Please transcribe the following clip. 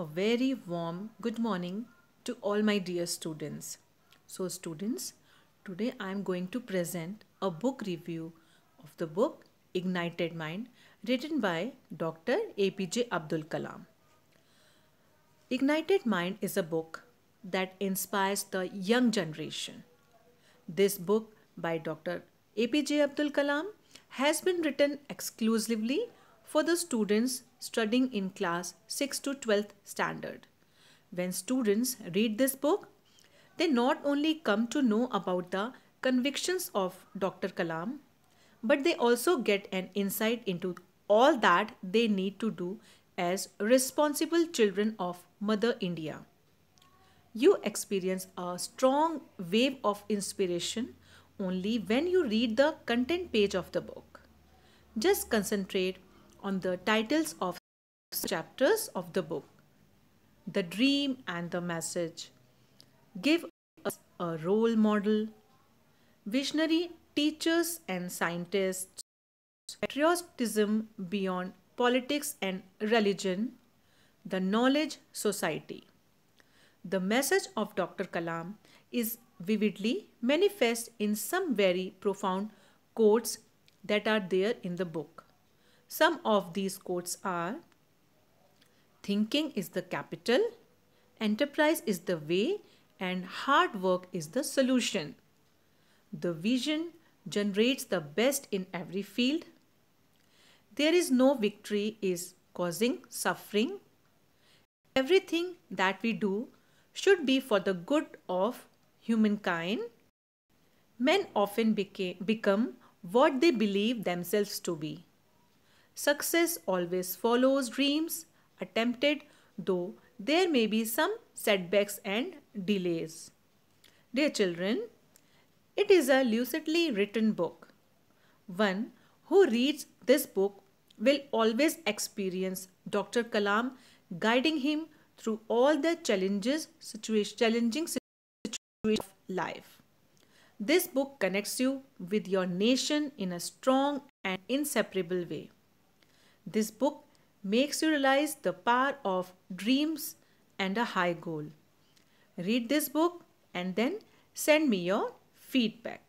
a very warm good morning to all my dear students. So students, today I am going to present a book review of the book Ignited Mind written by Dr. APJ Abdul Kalam. Ignited Mind is a book that inspires the young generation. This book by Dr. APJ Abdul Kalam has been written exclusively for the students studying in class 6 to 12th standard. When students read this book, they not only come to know about the convictions of Dr. Kalam, but they also get an insight into all that they need to do as responsible children of Mother India. You experience a strong wave of inspiration only when you read the content page of the book. Just concentrate on the titles of chapters of the book, the dream and the message. Give us a role model. Visionary teachers and scientists. Patriotism beyond politics and religion. The knowledge society. The message of Dr. Kalam is vividly manifest in some very profound quotes that are there in the book. Some of these quotes are Thinking is the capital, enterprise is the way, and hard work is the solution. The vision generates the best in every field. There is no victory is causing suffering. Everything that we do should be for the good of humankind. Men often became, become what they believe themselves to be. Success always follows dreams attempted, though there may be some setbacks and delays. Dear children, it is a lucidly written book. One who reads this book will always experience Dr. Kalam guiding him through all the challenges, challenging situations of life. This book connects you with your nation in a strong and inseparable way. This book makes you realize the power of dreams and a high goal. Read this book and then send me your feedback.